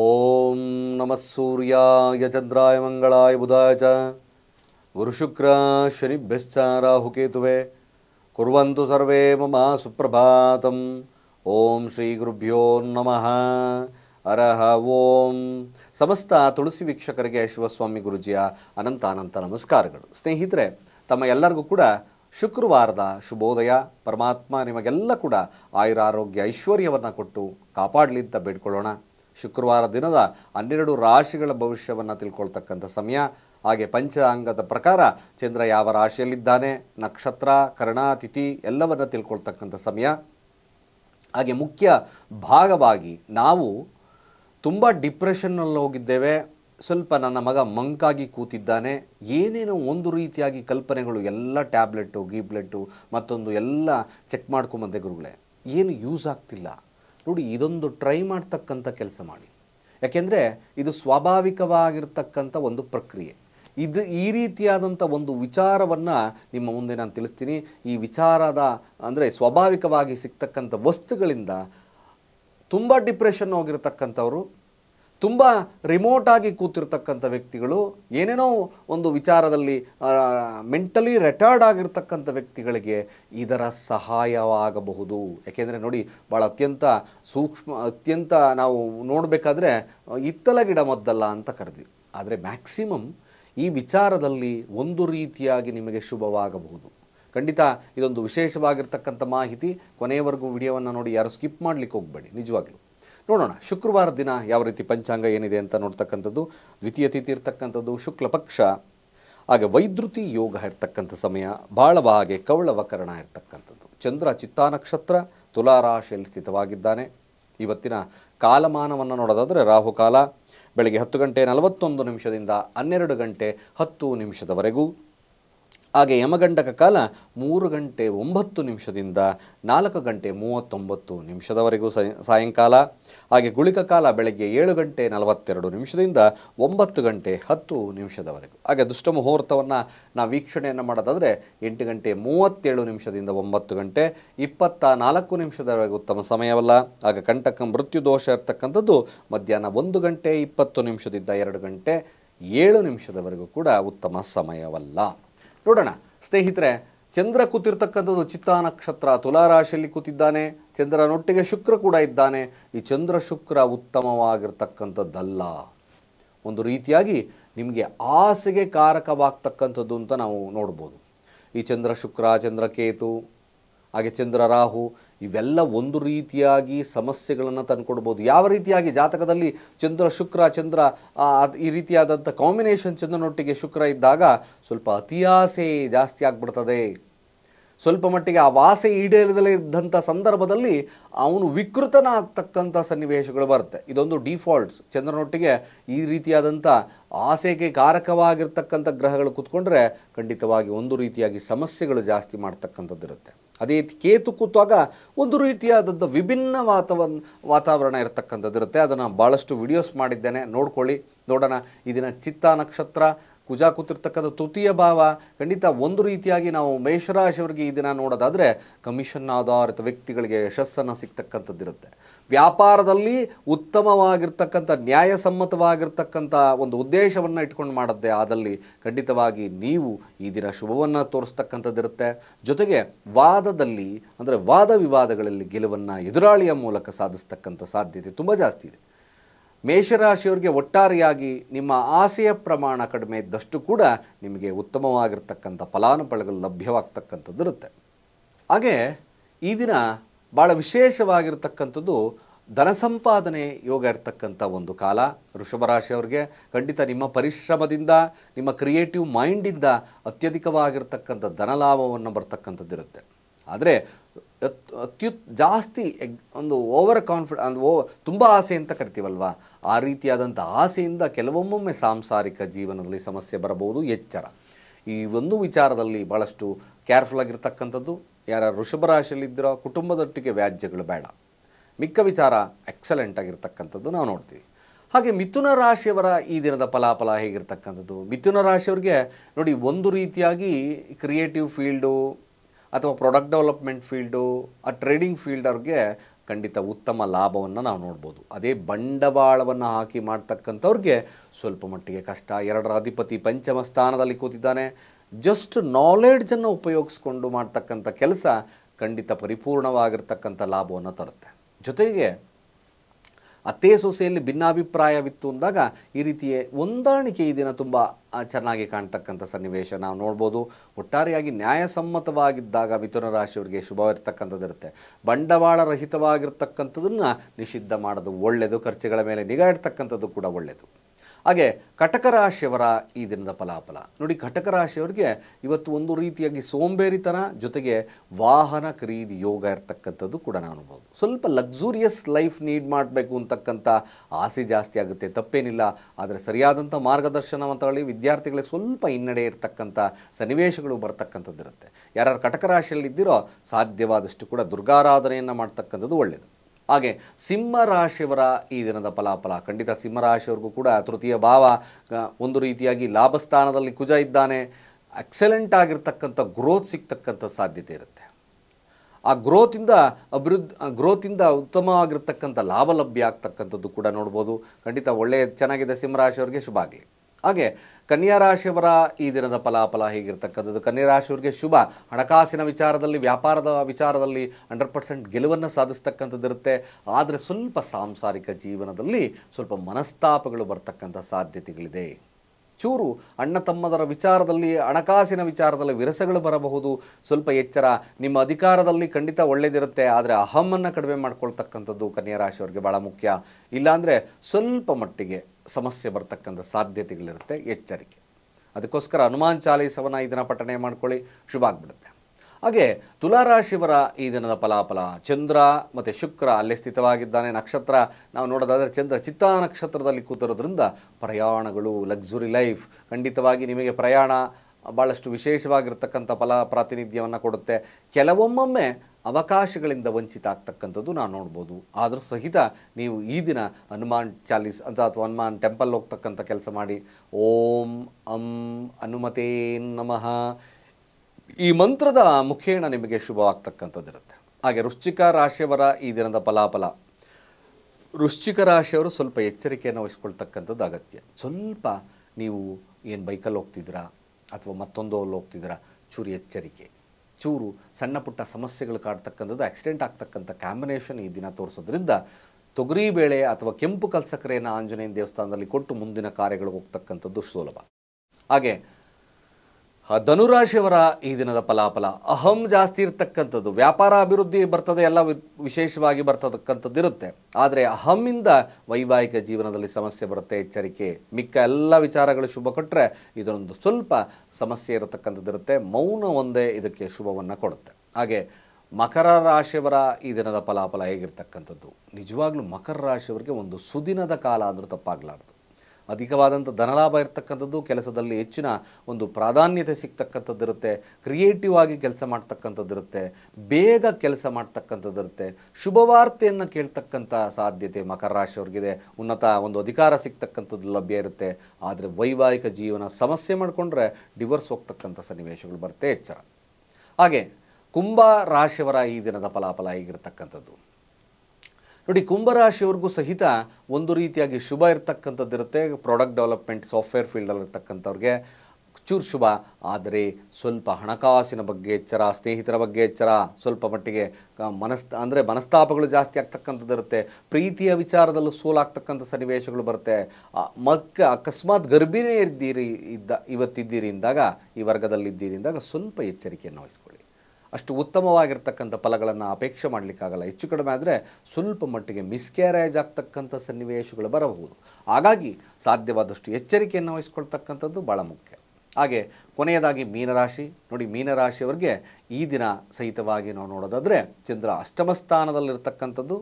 ಓಂ ನಮಃ ಸೂರ್ಯಾಯ ಚಂದ್ರಾಯ ಮಂಗಳಾಯ ಬುಧಾಯ ಚ ಗುರುಶುಕ್ರ ಶನಿಭ್ಯಶ್ಚ ರಾಹುಕೇತುವೆ ಕುರ್ವಂತು ಸರ್ವೇ ಮಮ ಸುಪ್ರಭಾತಂ ಓಂ ಶ್ರೀ ಗುರುಭ್ಯೋ ನಮಃ ಅರಹ ಓಂ ಸಮಸ್ತ ತುಳಸಿ ವೀಕ್ಷಕರಿಗೆ ಶಿವಸ್ವಾಮಿ ಗುರುಜಿಯ ಅನಂತ ಅನಂತ ನಮಸ್ಕಾರಗಳು ಸ್ನೇಹಿತರೆ ತಮ್ಮ ಎಲ್ಲರಿಗೂ ಕೂಡ ಶುಕ್ರವಾರದ ಶುಭೋದಯ ಪರಮಾತ್ಮ ನಿಮಗೆಲ್ಲ ಕೂಡ ಆಯುರಾರೋಗ್ಯ ಐಶ್ವರ್ಯವನ್ನು ಕೊಟ್ಟು ಕಾಪಾಡಲಿ ಅಂತ ಬೇಡ್ಕೊಳ್ಳೋಣ ಶುಕ್ರವಾರ ದಿನದ ಹನ್ನೆರಡು ರಾಶಿಗಳ ಭವಿಷ್ಯವನ್ನು ತಿಳ್ಕೊಳ್ತಕ್ಕಂಥ ಸಮಯ ಹಾಗೆ ಪಂಚಾಂಗದ ಪ್ರಕಾರ ಚಂದ್ರ ಯಾವ ರಾಶಿಯಲ್ಲಿದ್ದಾನೆ ನಕ್ಷತ್ರ ಕರ್ಣ ತಿಥಿ ಎಲ್ಲವನ್ನು ತಿಳ್ಕೊಳ್ತಕ್ಕಂಥ ಸಮಯ ಹಾಗೆ ಮುಖ್ಯ ಭಾಗವಾಗಿ ನಾವು ತುಂಬ ಡಿಪ್ರೆಷನ್ನಲ್ಲಿ ಹೋಗಿದ್ದೇವೆ ಸ್ವಲ್ಪ ನನ್ನ ಮಗ ಮಂಕಾಗಿ ಕೂತಿದ್ದಾನೆ ಏನೇನೋ ಒಂದು ರೀತಿಯಾಗಿ ಕಲ್ಪನೆಗಳು ಎಲ್ಲ ಟ್ಯಾಬ್ಲೆಟ್ಟು ಗೀಬ್ಲೆಟ್ಟು ಮತ್ತೊಂದು ಎಲ್ಲ ಚೆಕ್ ಮಾಡ್ಕೊಂಬಂದೆ ಗುರುಗಳೇ ಏನು ಯೂಸ್ ಆಗ್ತಿಲ್ಲ ನೋಡಿ ಇದೊಂದು ಟ್ರೈ ಮಾಡ್ತಕ್ಕಂಥ ಕೆಲಸ ಮಾಡಿ ಯಾಕೆಂದರೆ ಇದು ಸ್ವಾಭಾವಿಕವಾಗಿರ್ತಕ್ಕಂಥ ಒಂದು ಪ್ರಕ್ರಿಯೆ ಇದು ಈ ರೀತಿಯಾದಂಥ ಒಂದು ವಿಚಾರವನ್ನು ನಿಮ್ಮ ಮುಂದೆ ನಾನು ತಿಳಿಸ್ತೀನಿ ಈ ವಿಚಾರದ ಅಂದರೆ ಸ್ವಾಭಾವಿಕವಾಗಿ ಸಿಗ್ತಕ್ಕಂಥ ವಸ್ತುಗಳಿಂದ ತುಂಬ ಡಿಪ್ರೆಷನ್ ಹೋಗಿರ್ತಕ್ಕಂಥವ್ರು ತುಂಬ ರಿಮೋಟಾಗಿ ಕೂತಿರ್ತಕ್ಕಂಥ ವ್ಯಕ್ತಿಗಳು ಏನೇನೋ ಒಂದು ವಿಚಾರದಲ್ಲಿ ಮೆಂಟಲಿ ರೆಟರ್ಡ್ ಆಗಿರ್ತಕ್ಕಂಥ ವ್ಯಕ್ತಿಗಳಿಗೆ ಇದರ ಸಹಾಯವಾಗಬಹುದು ಯಾಕೆಂದರೆ ನೋಡಿ ಭಾಳ ಅತ್ಯಂತ ಸೂಕ್ಷ್ಮ ಅತ್ಯಂತ ನಾವು ನೋಡಬೇಕಾದ್ರೆ ಇತ್ತಲ ಗಿಡ ಮದ್ದಲ್ಲ ಅಂತ ಕರೆದ್ವಿ ಆದರೆ ಮ್ಯಾಕ್ಸಿಮಮ್ ಈ ವಿಚಾರದಲ್ಲಿ ಒಂದು ರೀತಿಯಾಗಿ ನಿಮಗೆ ಶುಭವಾಗಬಹುದು ಖಂಡಿತ ಇದೊಂದು ವಿಶೇಷವಾಗಿರ್ತಕ್ಕಂಥ ಮಾಹಿತಿ ಕೊನೆಯವರೆಗೂ ವಿಡಿಯೋವನ್ನು ನೋಡಿ ಯಾರು ಸ್ಕಿಪ್ ಮಾಡಲಿಕ್ಕೆ ಹೋಗಬೇಡಿ ನಿಜವಾಗ್ಲೂ ನೋಡೋಣ ಶುಕ್ರವಾರ ದಿನ ಯಾವ ರೀತಿ ಪಂಚಾಂಗ ಏನಿದೆ ಅಂತ ನೋಡ್ತಕ್ಕಂಥದ್ದು ದ್ವಿತೀಯ ತಿಥಿ ಇರ್ತಕ್ಕಂಥದ್ದು ಶುಕ್ಲ ಪಕ್ಷ ಹಾಗೆ ವೈದ್ರುತಿ ಯೋಗ ಇರ್ತಕ್ಕಂಥ ಸಮಯ ಬಾಳವ ಹಾಗೆ ಕವಳವಕರಣ ಇರ್ತಕ್ಕಂಥದ್ದು ಚಂದ್ರ ಚಿತ್ತಾ ನಕ್ಷತ್ರ ತುಲಾರಾಶಿಯಲ್ಲಿ ಸ್ಥಿತವಾಗಿದ್ದಾನೆ ಇವತ್ತಿನ ಕಾಲಮಾನವನ್ನು ನೋಡೋದಾದರೆ ರಾಹುಕಾಲ ಬೆಳಗ್ಗೆ ಹತ್ತು ಗಂಟೆ ನಲವತ್ತೊಂದು ನಿಮಿಷದಿಂದ ಹನ್ನೆರಡು ಗಂಟೆ ಹತ್ತು ನಿಮಿಷದವರೆಗೂ ಹಾಗೆ ಯಮಗಂಡಕ ಕಾಲ ಮೂರು ಗಂಟೆ ಒಂಬತ್ತು ನಿಮಿಷದಿಂದ ನಾಲ್ಕು ಗಂಟೆ ಮೂವತ್ತೊಂಬತ್ತು ನಿಮಿಷದವರೆಗೂ ಸಾಯಂಕಾಲ ಹಾಗೆ ಗುಳಿಕ ಕಾಲ ಬೆಳಗ್ಗೆ ಏಳು ಗಂಟೆ ನಲವತ್ತೆರಡು ನಿಮಿಷದಿಂದ ಒಂಬತ್ತು ಗಂಟೆ ಹತ್ತು ನಿಮಿಷದವರೆಗೂ ಹಾಗೆ ದುಷ್ಟ ಮುಹೂರ್ತವನ್ನು ನಾವು ವೀಕ್ಷಣೆಯನ್ನು ಮಾಡೋದಾದರೆ ಎಂಟು ಗಂಟೆ ಮೂವತ್ತೇಳು ನಿಮಿಷದಿಂದ ಒಂಬತ್ತು ಗಂಟೆ ಇಪ್ಪತ್ತ ನಾಲ್ಕು ನಿಮಿಷದವರೆಗೆ ಉತ್ತಮ ಸಮಯವಲ್ಲ ಆಗ ಕಂಟಕ ಮೃತ್ಯು ದೋಷ ಇರ್ತಕ್ಕಂಥದ್ದು ಮಧ್ಯಾಹ್ನ ಒಂದು ಗಂಟೆ ಇಪ್ಪತ್ತು ನಿಮಿಷದಿಂದ ಎರಡು ಗಂಟೆ ಏಳು ನಿಮಿಷದವರೆಗೂ ಕೂಡ ಉತ್ತಮ ಸಮಯವಲ್ಲ ನೋಡೋಣ ಸ್ನೇಹಿತರೆ ಚಂದ್ರ ಕೂತಿರ್ತಕ್ಕಂಥದ್ದು ಚಿತ್ತಾ ನಕ್ಷತ್ರ ತುಲಾರಾಶಿಯಲ್ಲಿ ಕೂತಿದ್ದಾನೆ ಚಂದ್ರನೊಟ್ಟಿಗೆ ಶುಕ್ರ ಕೂಡ ಇದ್ದಾನೆ ಈ ಚಂದ್ರ ಶುಕ್ರ ಉತ್ತಮವಾಗಿರ್ತಕ್ಕಂಥದ್ದಲ್ಲ ಒಂದು ರೀತಿಯಾಗಿ ನಿಮಗೆ ಆಸೆಗೆ ಕಾರಕವಾಗ್ತಕ್ಕಂಥದ್ದು ಅಂತ ನಾವು ನೋಡ್ಬೋದು ಈ ಚಂದ್ರ ಶುಕ್ರ ಚಂದ್ರ ಕೇತು ಹಾಗೆ ಚಂದ್ರ ರಾಹು ಇವೆಲ್ಲ ಒಂದು ರೀತಿಯಾಗಿ ಸಮಸ್ಯೆಗಳನ್ನು ತಂದುಕೊಡ್ಬೋದು ಯಾವ ರೀತಿಯಾಗಿ ಜಾತಕದಲ್ಲಿ ಚಂದ್ರ ಶುಕ್ರ ಚಂದ್ರ ಈ ರೀತಿಯಾದಂಥ ಕಾಂಬಿನೇಷನ್ ಚಂದ್ರನೊಟ್ಟಿಗೆ ಶುಕ್ರ ಇದ್ದಾಗ ಸ್ವಲ್ಪ ಅತಿಯಾಸೆ ಜಾಸ್ತಿ ಆಗ್ಬಿಡ್ತದೆ ಸ್ವಲ್ಪ ಮಟ್ಟಿಗೆ ಆ ವಾಸೆ ಈಡೇರದಲ್ಲೇ ಇದ್ದಂಥ ಸಂದರ್ಭದಲ್ಲಿ ಅವನು ವಿಕೃತನ ಆಗ್ತಕ್ಕಂಥ ಸನ್ನಿವೇಶಗಳು ಬರುತ್ತೆ ಇದೊಂದು ಡಿಫಾಲ್ಟ್ಸ್ ಚಂದ್ರನೊಟ್ಟಿಗೆ ಈ ರೀತಿಯಾದಂಥ ಆಸೆಗೆ ಕಾರಕವಾಗಿರ್ತಕ್ಕಂಥ ಗ್ರಹಗಳು ಕೂತ್ಕೊಂಡ್ರೆ ಖಂಡಿತವಾಗಿ ಒಂದು ರೀತಿಯಾಗಿ ಸಮಸ್ಯೆಗಳು ಜಾಸ್ತಿ ಮಾಡ್ತಕ್ಕಂಥದ್ದಿರುತ್ತೆ ಅದೇ ಕೇತು ಕೂತಾಗ ಒಂದು ರೀತಿಯಾದಂಥ ವಿಭಿನ್ನ ವಾತಾವರಣ ವಾತಾವರಣ ಇರತಕ್ಕಂಥದ್ದು ಇರುತ್ತೆ ಅದನ್ನು ಭಾಳಷ್ಟು ವಿಡಿಯೋಸ್ ಮಾಡಿದ್ದೇನೆ ನೋಡ್ಕೊಳ್ಳಿ ನೋಡೋಣ ಇದನ್ನು ಚಿತ್ತ ನಕ್ಷತ್ರ ಕುಜಾ ಕೂತಿರ್ತಕ್ಕಂಥ ತೃತೀಯ ಭಾವ ಖಂಡಿತ ಒಂದು ರೀತಿಯಾಗಿ ನಾವು ಮೇಷರಾಶಿಯವರಿಗೆ ಈ ದಿನ ನೋಡೋದಾದರೆ ಕಮಿಷನ್ ಆಧಾರಿತ ವ್ಯಕ್ತಿಗಳಿಗೆ ಯಶಸ್ಸನ್ನು ಸಿಗ್ತಕ್ಕಂಥದ್ದಿರುತ್ತೆ ವ್ಯಾಪಾರದಲ್ಲಿ ಉತ್ತಮವಾಗಿರ್ತಕ್ಕಂಥ ನ್ಯಾಯಸಮ್ಮತವಾಗಿರ್ತಕ್ಕಂಥ ಒಂದು ಉದ್ದೇಶವನ್ನು ಇಟ್ಕೊಂಡು ಮಾಡದ್ದೇ ಆದಲ್ಲಿ ಖಂಡಿತವಾಗಿ ನೀವು ಈ ದಿನ ಶುಭವನ್ನು ತೋರಿಸ್ತಕ್ಕಂಥದ್ದಿರುತ್ತೆ ಜೊತೆಗೆ ವಾದದಲ್ಲಿ ಅಂದರೆ ವಾದ ವಿವಾದಗಳಲ್ಲಿ ಗೆಲುವನ್ನು ಎದುರಾಳಿಯ ಮೂಲಕ ಸಾಧಿಸ್ತಕ್ಕಂಥ ಸಾಧ್ಯತೆ ತುಂಬ ಜಾಸ್ತಿ ಇದೆ ಮೇಷರಾಶಿಯವ್ರಿಗೆ ಒಟ್ಟಾರೆಯಾಗಿ ನಿಮ್ಮ ಆಸೆಯ ಪ್ರಮಾಣ ಕಡಿಮೆ ಇದ್ದಷ್ಟು ಕೂಡ ನಿಮಗೆ ಉತ್ತಮವಾಗಿರ್ತಕ್ಕಂಥ ಫಲಾನುಫಲಗಳು ಲಭ್ಯವಾಗ್ತಕ್ಕಂಥದ್ದು ಇರುತ್ತೆ ಹಾಗೆ ಈ ದಿನ ಭಾಳ ವಿಶೇಷವಾಗಿರ್ತಕ್ಕಂಥದ್ದು ಧನ ಸಂಪಾದನೆ ಯೋಗ ಇರ್ತಕ್ಕಂಥ ಒಂದು ಕಾಲ ರಾಶಿಯವ್ರಿಗೆ ಖಂಡಿತ ನಿಮ್ಮ ಪರಿಶ್ರಮದಿಂದ ನಿಮ್ಮ ಕ್ರಿಯೇಟಿವ್ ಮೈಂಡಿಂದ ಅತ್ಯಧಿಕವಾಗಿರ್ತಕ್ಕಂಥ ಧನಲಾಭವನ್ನು ಬರ್ತಕ್ಕಂಥದ್ದು ಇರುತ್ತೆ ಆದರೆ ಅತ್ಯುತ್ ಜಾಸ್ತಿ ಒಂದು ಓವರ್ ಕಾನ್ಫಿಡ್ ಅಂದ್ರೆ ಓ ತುಂಬ ಆಸೆ ಅಂತ ಕರಿತೀವಲ್ವಾ ಆ ರೀತಿಯಾದಂಥ ಆಸೆಯಿಂದ ಕೆಲವೊಮ್ಮೊಮ್ಮೆ ಸಾಂಸಾರಿಕ ಜೀವನದಲ್ಲಿ ಸಮಸ್ಯೆ ಬರಬಹುದು ಎಚ್ಚರ ಈ ಒಂದು ವಿಚಾರದಲ್ಲಿ ಭಾಳಷ್ಟು ಕೇರ್ಫುಲ್ ಆಗಿರ್ತಕ್ಕಂಥದ್ದು ಯಾರ ವೃಷಭರಾಶಿಯಲ್ಲಿದ್ದಿರೋ ಕುಟುಂಬದೊಟ್ಟಿಗೆ ವ್ಯಾಜ್ಯಗಳು ಬೇಡ ಮಿಕ್ಕ ವಿಚಾರ ಎಕ್ಸಲೆಂಟ್ ಆಗಿರ್ತಕ್ಕಂಥದ್ದು ನಾವು ನೋಡ್ತೀವಿ ಹಾಗೆ ಮಿಥುನ ರಾಶಿಯವರ ಈ ದಿನದ ಫಲಾಫಲ ಹೇಗಿರ್ತಕ್ಕಂಥದ್ದು ಮಿಥುನ ರಾಶಿಯವರಿಗೆ ನೋಡಿ ಒಂದು ರೀತಿಯಾಗಿ ಕ್ರಿಯೇಟಿವ್ ಫೀಲ್ಡು ಅಥವಾ ಪ್ರಾಡಕ್ಟ್ ಡೆವಲಪ್ಮೆಂಟ್ ಫೀಲ್ಡು ಆ ಟ್ರೇಡಿಂಗ್ ಫೀಲ್ಡ್ ಅವ್ರಿಗೆ ಖಂಡಿತ ಉತ್ತಮ ಲಾಭವನ್ನು ನಾವು ನೋಡ್ಬೋದು ಅದೇ ಬಂಡವಾಳವನ್ನು ಹಾಕಿ ಮಾಡ್ತಕ್ಕಂಥವ್ರಿಗೆ ಸ್ವಲ್ಪ ಮಟ್ಟಿಗೆ ಕಷ್ಟ ಎರಡರ ಅಧಿಪತಿ ಪಂಚಮ ಸ್ಥಾನದಲ್ಲಿ ಕೂತಿದ್ದಾನೆ ಜಸ್ಟ್ ನಾಲೆಡ್ಜನ್ನು ಉಪಯೋಗಿಸ್ಕೊಂಡು ಮಾಡ್ತಕ್ಕಂಥ ಕೆಲಸ ಖಂಡಿತ ಪರಿಪೂರ್ಣವಾಗಿರ್ತಕ್ಕಂಥ ಲಾಭವನ್ನು ತರುತ್ತೆ ಜೊತೆಗೆ ಅತ್ತೇ ಸೊಸೆಯಲ್ಲಿ ಭಿನ್ನಾಭಿಪ್ರಾಯವಿತ್ತು ಅಂದಾಗ ಈ ರೀತಿಯ ಹೊಂದಾಣಿಕೆ ಈ ದಿನ ತುಂಬ ಚೆನ್ನಾಗಿ ಕಾಣ್ತಕ್ಕಂಥ ಸನ್ನಿವೇಶ ನಾವು ನೋಡ್ಬೋದು ಒಟ್ಟಾರೆಯಾಗಿ ನ್ಯಾಯಸಮ್ಮತವಾಗಿದ್ದಾಗ ಮಿಥುನ ರಾಶಿಯವರಿಗೆ ಶುಭವಿರ್ತಕ್ಕಂಥದ್ದಿರುತ್ತೆ ಬಂಡವಾಳ ರಹಿತವಾಗಿರ್ತಕ್ಕಂಥದನ್ನು ನಿಷಿದ್ಧ ಮಾಡೋದು ಒಳ್ಳೆಯದು ಖರ್ಚುಗಳ ಮೇಲೆ ನಿಗಾ ಇಡ್ತಕ್ಕಂಥದ್ದು ಕೂಡ ಒಳ್ಳೆಯದು ಹಾಗೆ ಕಟಕ ರಾಶಿಯವರ ಈ ದಿನದ ಫಲಾಫಲ ನೋಡಿ ಕಟಕ ರಾಶಿಯವರಿಗೆ ಇವತ್ತು ಒಂದು ರೀತಿಯಾಗಿ ಸೋಂಬೇರಿತನ ಜೊತೆಗೆ ವಾಹನ ಖರೀದಿ ಯೋಗ ಇರ್ತಕ್ಕಂಥದ್ದು ಕೂಡ ನಾವು ನೋಡ್ಬೋದು ಸ್ವಲ್ಪ ಲಕ್ಸುರಿಯಸ್ ಲೈಫ್ ನೀಡ್ ಮಾಡಬೇಕು ಅಂತಕ್ಕಂಥ ಆಸೆ ಜಾಸ್ತಿ ಆಗುತ್ತೆ ತಪ್ಪೇನಿಲ್ಲ ಆದರೆ ಸರಿಯಾದಂಥ ಮಾರ್ಗದರ್ಶನ ಅಂತ ಹೇಳಿ ವಿದ್ಯಾರ್ಥಿಗಳಿಗೆ ಸ್ವಲ್ಪ ಹಿನ್ನಡೆ ಇರತಕ್ಕಂಥ ಸನ್ನಿವೇಶಗಳು ಬರ್ತಕ್ಕಂಥದ್ದು ಇರುತ್ತೆ ಯಾರು ಕಟಕ ರಾಶಿಯಲ್ಲಿ ಇದ್ದಿರೋ ಸಾಧ್ಯವಾದಷ್ಟು ಕೂಡ ದುರ್ಗಾರಾಧನೆಯನ್ನು ಮಾಡ್ತಕ್ಕಂಥದ್ದು ಒಳ್ಳೆಯದು ಹಾಗೆ ಸಿಂಹರಾಶಿಯವರ ಈ ದಿನದ ಫಲಾಫಲ ಖಂಡಿತ ಸಿಂಹರಾಶಿಯವ್ರಿಗೂ ಕೂಡ ತೃತೀಯ ಭಾವ ಒಂದು ರೀತಿಯಾಗಿ ಲಾಭಸ್ಥಾನದಲ್ಲಿ ಕುಜ ಇದ್ದಾನೆ ಎಕ್ಸಲೆಂಟ್ ಆಗಿರ್ತಕ್ಕಂಥ ಗ್ರೋತ್ ಸಿಗ್ತಕ್ಕಂಥ ಸಾಧ್ಯತೆ ಇರುತ್ತೆ ಆ ಗ್ರೋತಿಂದ ಅಭಿವೃದ್ಧಿ ಗ್ರೋತಿಂದ ಉತ್ತಮವಾಗಿರ್ತಕ್ಕಂಥ ಲಾಭ ಲಭ್ಯ ಆಗ್ತಕ್ಕಂಥದ್ದು ಕೂಡ ನೋಡ್ಬೋದು ಖಂಡಿತ ಒಳ್ಳೆಯ ಚೆನ್ನಾಗಿದೆ ಸಿಂಹರಾಶಿಯವರಿಗೆ ಶುಭ ಆಗಲಿ ಹಾಗೆ ಕನ್ಯಾ ರಾಶಿಯವರ ಈ ದಿನದ ಫಲಾಫಲ ಹೇಗಿರ್ತಕ್ಕಂಥದ್ದು ಕನ್ಯಾ ರಾಶಿಯವರಿಗೆ ಶುಭ ಹಣಕಾಸಿನ ವಿಚಾರದಲ್ಲಿ ವ್ಯಾಪಾರದ ವಿಚಾರದಲ್ಲಿ ಹಂಡ್ರೆಡ್ ಪರ್ಸೆಂಟ್ ಗೆಲುವನ್ನು ಸಾಧಿಸ್ತಕ್ಕಂಥದ್ದಿರುತ್ತೆ ಆದರೆ ಸ್ವಲ್ಪ ಸಾಂಸಾರಿಕ ಜೀವನದಲ್ಲಿ ಸ್ವಲ್ಪ ಮನಸ್ತಾಪಗಳು ಬರ್ತಕ್ಕಂಥ ಸಾಧ್ಯತೆಗಳಿದೆ ಚೂರು ಅಣ್ಣ ತಮ್ಮದರ ವಿಚಾರದಲ್ಲಿ ಹಣಕಾಸಿನ ವಿಚಾರದಲ್ಲಿ ವಿರಸಗಳು ಬರಬಹುದು ಸ್ವಲ್ಪ ಎಚ್ಚರ ನಿಮ್ಮ ಅಧಿಕಾರದಲ್ಲಿ ಖಂಡಿತ ಒಳ್ಳೇದಿರುತ್ತೆ ಆದರೆ ಅಹಮ್ಮನ್ನು ಕಡಿಮೆ ಮಾಡ್ಕೊಳ್ತಕ್ಕಂಥದ್ದು ಕನ್ಯಾ ರಾಶಿಯವರಿಗೆ ಭಾಳ ಮುಖ್ಯ ಇಲ್ಲಾಂದರೆ ಸ್ವಲ್ಪ ಮಟ್ಟಿಗೆ ಸಮಸ್ಯೆ ಬರ್ತಕ್ಕಂಥ ಸಾಧ್ಯತೆಗಳಿರುತ್ತೆ ಎಚ್ಚರಿಕೆ ಅದಕ್ಕೋಸ್ಕರ ಹನುಮಾನ್ ಚಾಲೀಸವನ್ನು ಈ ದಿನ ಪಠಣೆ ಮಾಡ್ಕೊಳ್ಳಿ ಶುಭ ಆಗಿಬಿಡುತ್ತೆ ಹಾಗೆ ತುಲಾರಾಶಿವರ ಈ ದಿನದ ಫಲಾಫಲ ಚಂದ್ರ ಮತ್ತು ಶುಕ್ರ ಅಲ್ಲೇ ಸ್ಥಿತವಾಗಿದ್ದಾನೆ ನಕ್ಷತ್ರ ನಾವು ನೋಡೋದಾದರೆ ಚಂದ್ರ ಚಿತ್ತಾ ನಕ್ಷತ್ರದಲ್ಲಿ ಕೂತಿರೋದ್ರಿಂದ ಪ್ರಯಾಣಗಳು ಲಕ್ಸುರಿ ಲೈಫ್ ಖಂಡಿತವಾಗಿ ನಿಮಗೆ ಪ್ರಯಾಣ ಭಾಳಷ್ಟು ವಿಶೇಷವಾಗಿರ್ತಕ್ಕಂಥ ಫಲ ಪ್ರಾತಿನಿಧ್ಯವನ್ನು ಕೊಡುತ್ತೆ ಕೆಲವೊಮ್ಮೊಮ್ಮೆ ಅವಕಾಶಗಳಿಂದ ವಂಚಿತ ಆಗ್ತಕ್ಕಂಥದ್ದು ನಾವು ನೋಡ್ಬೋದು ಆದರೂ ಸಹಿತ ನೀವು ಈ ದಿನ ಹನುಮಾನ್ ಚಾಲೀಸ್ ಅಂತ ಅಥವಾ ಹನುಮಾನ್ ಟೆಂಪಲ್ ಹೋಗ್ತಕ್ಕಂಥ ಕೆಲಸ ಮಾಡಿ ಓಂ ಅಂ ಹನುಮತೇ ನಮಃ ಈ ಮಂತ್ರದ ಮುಖೇಣ ನಿಮಗೆ ಶುಭವಾಗ್ತಕ್ಕಂಥದ್ದಿರುತ್ತೆ ಹಾಗೆ ವೃಶ್ಚಿಕ ರಾಶಿಯವರ ಈ ದಿನದ ಫಲಾಫಲ ವೃಶ್ಚಿಕ ರಾಶಿಯವರು ಸ್ವಲ್ಪ ಎಚ್ಚರಿಕೆಯನ್ನು ವಹಿಸ್ಕೊಳ್ತಕ್ಕಂಥದ್ದು ಅಗತ್ಯ ಸ್ವಲ್ಪ ನೀವು ಏನು ಬೈಕಲ್ಲಿ ಹೋಗ್ತಿದ್ದೀರಾ ಅಥವಾ ಮತ್ತೊಂದು ಅಲ್ಲಿ ಹೋಗ್ತಿದ್ದೀರಾ ಚೂರು ಎಚ್ಚರಿಕೆ ಚೂರು ಸಣ್ಣ ಪುಟ್ಟ ಸಮಸ್ಯೆಗಳು ಕಾಡ್ತಕ್ಕಂಥದ್ದು ಆಕ್ಸಿಡೆಂಟ್ ಆಗ್ತಕ್ಕಂಥ ಕಾಂಬಿನೇಷನ್ ಈ ದಿನ ತೋರಿಸೋದ್ರಿಂದ ತೊಗರಿಬೇಳೆ ಅಥವಾ ಕೆಂಪು ಕಲ್ಸಕ್ಕರೆಯನ್ನು ಆಂಜನೇಯನ ದೇವಸ್ಥಾನದಲ್ಲಿ ಕೊಟ್ಟು ಮುಂದಿನ ಕಾರ್ಯಗಳಿಗೆ ಹೋಗ್ತಕ್ಕಂಥದ್ದು ಸುಲಭ ಹಾಗೆ ಧನುರಾಶಿಯವರ ಈ ದಿನದ ಫಲಾಫಲ ಅಹಂ ಜಾಸ್ತಿ ಇರತಕ್ಕಂಥದ್ದು ವ್ಯಾಪಾರ ಅಭಿವೃದ್ಧಿ ಬರ್ತದೆ ಎಲ್ಲ ವಿಶೇಷವಾಗಿ ಬರ್ತಕ್ಕಂಥದ್ದು ಇರುತ್ತೆ ಆದರೆ ಅಹಮ್ಮಿಂದ ವೈವಾಹಿಕ ಜೀವನದಲ್ಲಿ ಸಮಸ್ಯೆ ಬರುತ್ತೆ ಎಚ್ಚರಿಕೆ ಮಿಕ್ಕ ಎಲ್ಲ ವಿಚಾರಗಳು ಶುಭ ಕೊಟ್ಟರೆ ಇದೊಂದು ಸ್ವಲ್ಪ ಸಮಸ್ಯೆ ಇರತಕ್ಕಂಥದ್ದು ಇರುತ್ತೆ ಮೌನ ಒಂದೇ ಇದಕ್ಕೆ ಶುಭವನ್ನು ಕೊಡುತ್ತೆ ಹಾಗೆ ಮಕರ ರಾಶಿಯವರ ಈ ದಿನದ ಫಲಾಫಲ ಹೇಗಿರ್ತಕ್ಕಂಥದ್ದು ನಿಜವಾಗ್ಲೂ ಮಕರ ರಾಶಿಯವರಿಗೆ ಒಂದು ಸುದಿನದ ಕಾಲ ಅಂದರೂ ತಪ್ಪಾಗಲಾರ್ದು ಅಧಿಕವಾದಂಥ ಧನಲಾಭ ಇರ್ತಕ್ಕಂಥದ್ದು ಕೆಲಸದಲ್ಲಿ ಹೆಚ್ಚಿನ ಒಂದು ಪ್ರಾಧಾನ್ಯತೆ ಸಿಗ್ತಕ್ಕಂಥದ್ದಿರುತ್ತೆ ಕ್ರಿಯೇಟಿವ್ ಆಗಿ ಕೆಲಸ ಮಾಡ್ತಕ್ಕಂಥದ್ದಿರುತ್ತೆ ಬೇಗ ಕೆಲಸ ಮಾಡ್ತಕ್ಕಂಥದ್ದಿರುತ್ತೆ ಶುಭವಾರ್ತೆಯನ್ನು ಕೇಳ್ತಕ್ಕಂಥ ಸಾಧ್ಯತೆ ಮಕರ ರಾಶಿಯವ್ರಿಗಿದೆ ಉನ್ನತ ಒಂದು ಅಧಿಕಾರ ಸಿಗ್ತಕ್ಕಂಥದ್ದು ಲಭ್ಯ ಇರುತ್ತೆ ಆದರೆ ವೈವಾಹಿಕ ಜೀವನ ಸಮಸ್ಯೆ ಮಾಡಿಕೊಂಡ್ರೆ ಡಿವರ್ಸ್ ಹೋಗ್ತಕ್ಕಂಥ ಸನ್ನಿವೇಶಗಳು ಬರುತ್ತೆ ಎಚ್ಚರ ಹಾಗೆ ಕುಂಭ ರಾಶಿಯವರ ಈ ದಿನದ ಫಲಾಫಲ ಹೇಗಿರತಕ್ಕಂಥದ್ದು ನೋಡಿ ಕುಂಭರಾಶಿಯವ್ರಿಗೂ ಸಹಿತ ಒಂದು ರೀತಿಯಾಗಿ ಶುಭ ಇರುತ್ತೆ ಪ್ರಾಡಕ್ಟ್ ಡೆವಲಪ್ಮೆಂಟ್ ಸಾಫ್ಟ್ವೇರ್ ಫೀಲ್ಡಲ್ಲಿರ್ತಕ್ಕಂಥವ್ರಿಗೆ ಇರ್ತಕ್ಕಂಥವ್ರಿಗೆ ಚೂರು ಶುಭ ಆದರೆ ಸ್ವಲ್ಪ ಹಣಕಾಸಿನ ಬಗ್ಗೆ ಎಚ್ಚರ ಸ್ನೇಹಿತರ ಬಗ್ಗೆ ಎಚ್ಚರ ಸ್ವಲ್ಪ ಮಟ್ಟಿಗೆ ಮನಸ್ ಅಂದರೆ ಮನಸ್ತಾಪಗಳು ಜಾಸ್ತಿ ಆಗ್ತಕ್ಕಂಥದ್ದು ಇರುತ್ತೆ ಪ್ರೀತಿಯ ವಿಚಾರದಲ್ಲೂ ಸೋಲಾಗ್ತಕ್ಕಂಥ ಸನ್ನಿವೇಶಗಳು ಬರುತ್ತೆ ಮಕ್ಕ ಅಕಸ್ಮಾತ್ ಗರ್ಭಿಣಿ ಇದ್ದೀರಿ ಇದ್ದ ಇವತ್ತಿದ್ದೀರಿ ಅಂದಾಗ ಈ ವರ್ಗದಲ್ಲಿದ್ದೀರಿ ಅಂದಾಗ ಸ್ವಲ್ಪ ಎಚ್ಚರಿಕೆಯನ್ನು ವಹಿಸ್ಕೊಳ್ಳಿ ಅಷ್ಟು ಉತ್ತಮವಾಗಿರ್ತಕ್ಕಂಥ ಫಲಗಳನ್ನು ಅಪೇಕ್ಷೆ ಮಾಡಲಿಕ್ಕಾಗಲ್ಲ ಹೆಚ್ಚು ಕಡಿಮೆ ಆದರೆ ಸ್ವಲ್ಪ ಮಟ್ಟಿಗೆ ಮಿಸ್ಕ್ಯಾರೇಜ್ ಆಗ್ತಕ್ಕಂಥ ಸನ್ನಿವೇಶಗಳು ಬರಬಹುದು ಹಾಗಾಗಿ ಸಾಧ್ಯವಾದಷ್ಟು ಎಚ್ಚರಿಕೆಯನ್ನು ವಹಿಸ್ಕೊಳ್ತಕ್ಕಂಥದ್ದು ಭಾಳ ಮುಖ್ಯ ಹಾಗೆ ಕೊನೆಯದಾಗಿ ಮೀನರಾಶಿ ನೋಡಿ ಮೀನರಾಶಿಯವರಿಗೆ ಈ ದಿನ ಸಹಿತವಾಗಿ ನಾವು ನೋಡೋದಾದರೆ ಚಂದ್ರ ಅಷ್ಟಮ ಸ್ಥಾನದಲ್ಲಿರ್ತಕ್ಕಂಥದ್ದು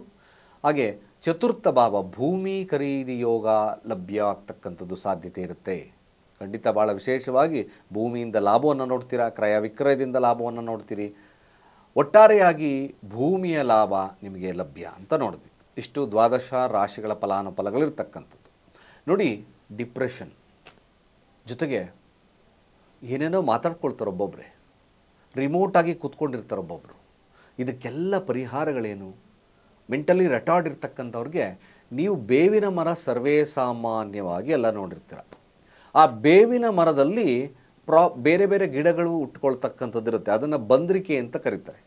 ಹಾಗೆ ಚತುರ್ಥ ಭಾವ ಭೂಮಿ ಖರೀದಿ ಯೋಗ ಲಭ್ಯ ಆಗ್ತಕ್ಕಂಥದ್ದು ಸಾಧ್ಯತೆ ಇರುತ್ತೆ ಖಂಡಿತ ಭಾಳ ವಿಶೇಷವಾಗಿ ಭೂಮಿಯಿಂದ ಲಾಭವನ್ನು ನೋಡ್ತೀರಾ ಕ್ರಯ ವಿಕ್ರಯದಿಂದ ಲಾಭವನ್ನು ನೋಡ್ತೀರಿ ಒಟ್ಟಾರೆಯಾಗಿ ಭೂಮಿಯ ಲಾಭ ನಿಮಗೆ ಲಭ್ಯ ಅಂತ ನೋಡಿದ್ವಿ ಇಷ್ಟು ದ್ವಾದಶ ರಾಶಿಗಳ ಫಲಾನುಫಲಗಳಿರ್ತಕ್ಕಂಥದ್ದು ನೋಡಿ ಡಿಪ್ರೆಷನ್ ಜೊತೆಗೆ ಏನೇನೋ ಮಾತಾಡ್ಕೊಳ್ತಾರೆ ಒಬ್ಬೊಬ್ಬರೇ ರಿಮೋಟಾಗಿ ಕೂತ್ಕೊಂಡಿರ್ತಾರೆ ಒಬ್ಬೊಬ್ಬರು ಇದಕ್ಕೆಲ್ಲ ಪರಿಹಾರಗಳೇನು ಮೆಂಟಲಿ ರೆಟಾರ್ಡ್ ಇರ್ತಕ್ಕಂಥವ್ರಿಗೆ ನೀವು ಬೇವಿನ ಮರ ಸರ್ವೇ ಸಾಮಾನ್ಯವಾಗಿ ಎಲ್ಲ ನೋಡಿರ್ತೀರ ಆ ಬೇವಿನ ಮರದಲ್ಲಿ ಪ್ರಾ ಬೇರೆ ಬೇರೆ ಗಿಡಗಳು ಉಟ್ಕೊಳ್ತಕ್ಕಂಥದ್ದು ಇರುತ್ತೆ ಅದನ್ನು ಬಂದ್ರಿಕೆ ಅಂತ ಕರೀತಾರೆ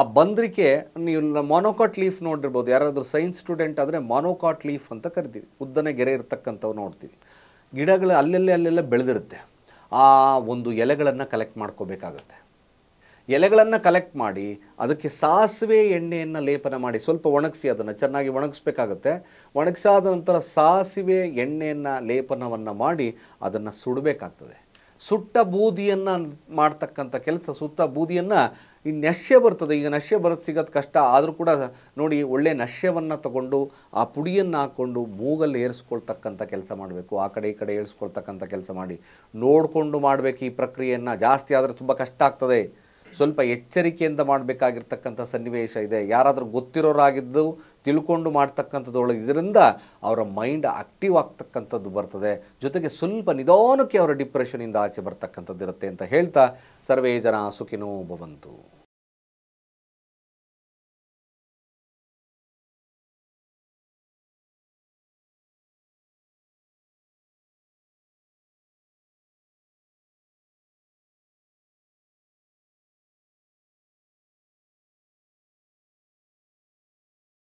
ಆ ಬಂದ್ರಿಕೆ ನೀವು ಮೊನೋಕಾಟ್ ಲೀಫ್ ನೋಡಿರ್ಬೋದು ಯಾರಾದರೂ ಸೈನ್ಸ್ ಸ್ಟೂಡೆಂಟ್ ಆದರೆ ಮೊನೋಕಾಟ್ ಲೀಫ್ ಅಂತ ಕರಿತೀವಿ ಉದ್ದನೆ ಗೆರೆ ಇರ್ತಕ್ಕಂಥವು ನೋಡ್ತೀವಿ ಗಿಡಗಳು ಅಲ್ಲೆಲ್ಲೇ ಅಲ್ಲೆಲ್ಲ ಬೆಳೆದಿರುತ್ತೆ ಆ ಒಂದು ಎಲೆಗಳನ್ನು ಕಲೆಕ್ಟ್ ಮಾಡ್ಕೋಬೇಕಾಗತ್ತೆ ಎಲೆಗಳನ್ನು ಕಲೆಕ್ಟ್ ಮಾಡಿ ಅದಕ್ಕೆ ಸಾಸಿವೆ ಎಣ್ಣೆಯನ್ನು ಲೇಪನ ಮಾಡಿ ಸ್ವಲ್ಪ ಒಣಗಿಸಿ ಅದನ್ನು ಚೆನ್ನಾಗಿ ಒಣಗಿಸ್ಬೇಕಾಗುತ್ತೆ ಒಣಗಿಸಾದ ನಂತರ ಸಾಸಿವೆ ಎಣ್ಣೆಯನ್ನು ಲೇಪನವನ್ನು ಮಾಡಿ ಅದನ್ನು ಸುಡಬೇಕಾಗ್ತದೆ ಸುಟ್ಟ ಬೂದಿಯನ್ನು ಮಾಡ್ತಕ್ಕಂಥ ಕೆಲಸ ಸುತ್ತ ಬೂದಿಯನ್ನು ಈ ನಶ್ಯ ಬರ್ತದೆ ಈಗ ನಶೆ ಬರೋದು ಸಿಗೋದು ಕಷ್ಟ ಆದರೂ ಕೂಡ ನೋಡಿ ಒಳ್ಳೆಯ ನಶ್ಯವನ್ನು ತಗೊಂಡು ಆ ಪುಡಿಯನ್ನು ಹಾಕ್ಕೊಂಡು ಮೂಗಲ್ಲಿ ಏರಿಸ್ಕೊಳ್ತಕ್ಕಂಥ ಕೆಲಸ ಮಾಡಬೇಕು ಆ ಕಡೆ ಈ ಕಡೆ ಏರಿಸ್ಕೊಳ್ತಕ್ಕಂಥ ಕೆಲಸ ಮಾಡಿ ನೋಡಿಕೊಂಡು ಮಾಡಬೇಕು ಈ ಪ್ರಕ್ರಿಯೆಯನ್ನು ಜಾಸ್ತಿ ಆದರೆ ತುಂಬ ಕಷ್ಟ ಆಗ್ತದೆ ಸ್ವಲ್ಪ ಎಚ್ಚರಿಕೆಯಿಂದ ಮಾಡಬೇಕಾಗಿರ್ತಕ್ಕಂಥ ಸನ್ನಿವೇಶ ಇದೆ ಯಾರಾದರೂ ಗೊತ್ತಿರೋರಾಗಿದ್ದು ತಿಳ್ಕೊಂಡು ಮಾಡ್ತಕ್ಕಂಥದ್ದೊಳಗೆ ಇದರಿಂದ ಅವರ ಮೈಂಡ್ ಆಕ್ಟಿವ್ ಆಗ್ತಕ್ಕಂಥದ್ದು ಬರ್ತದೆ ಜೊತೆಗೆ ಸ್ವಲ್ಪ ನಿಧಾನಕ್ಕೆ ಅವರ ಡಿಪ್ರೆಷನಿಂದ ಆಚೆ ಬರ್ತಕ್ಕಂಥದ್ದು ಇರುತ್ತೆ ಅಂತ ಹೇಳ್ತಾ ಸರ್ವೇ ಜನ ಸುಖಿನೋ ಬಂತು